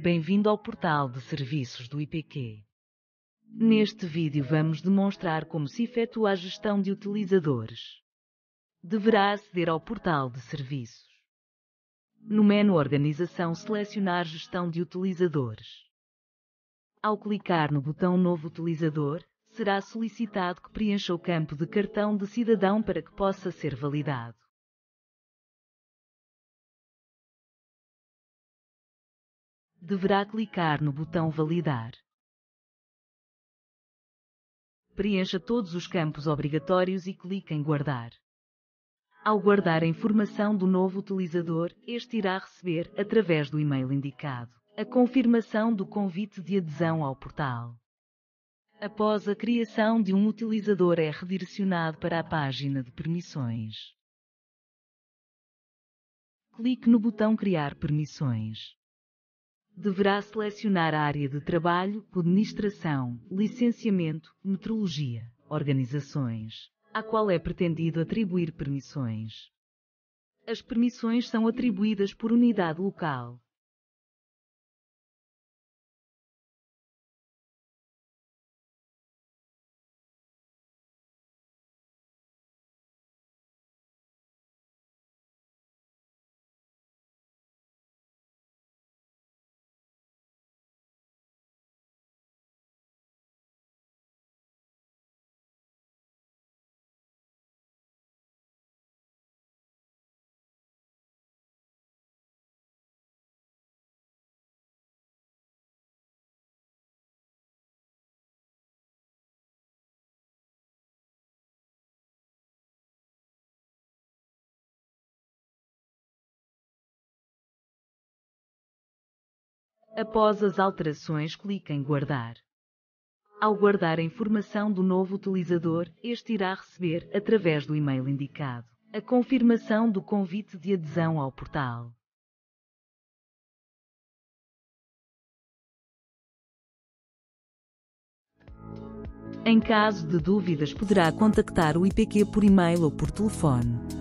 Bem-vindo ao portal de serviços do IPQ. Neste vídeo vamos demonstrar como se efetua a gestão de utilizadores. Deverá aceder ao portal de serviços. No menu Organização selecionar Gestão de utilizadores. Ao clicar no botão Novo utilizador, será solicitado que preencha o campo de cartão de cidadão para que possa ser validado. deverá clicar no botão Validar. Preencha todos os campos obrigatórios e clique em Guardar. Ao guardar a informação do novo utilizador, este irá receber, através do e-mail indicado, a confirmação do convite de adesão ao portal. Após a criação de um utilizador, é redirecionado para a página de permissões. Clique no botão Criar permissões deverá selecionar a área de trabalho, administração, licenciamento, metrologia, organizações, à qual é pretendido atribuir permissões. As permissões são atribuídas por unidade local, Após as alterações, clique em Guardar. Ao guardar a informação do novo utilizador, este irá receber, através do e-mail indicado, a confirmação do convite de adesão ao portal. Em caso de dúvidas, poderá contactar o IPQ por e-mail ou por telefone.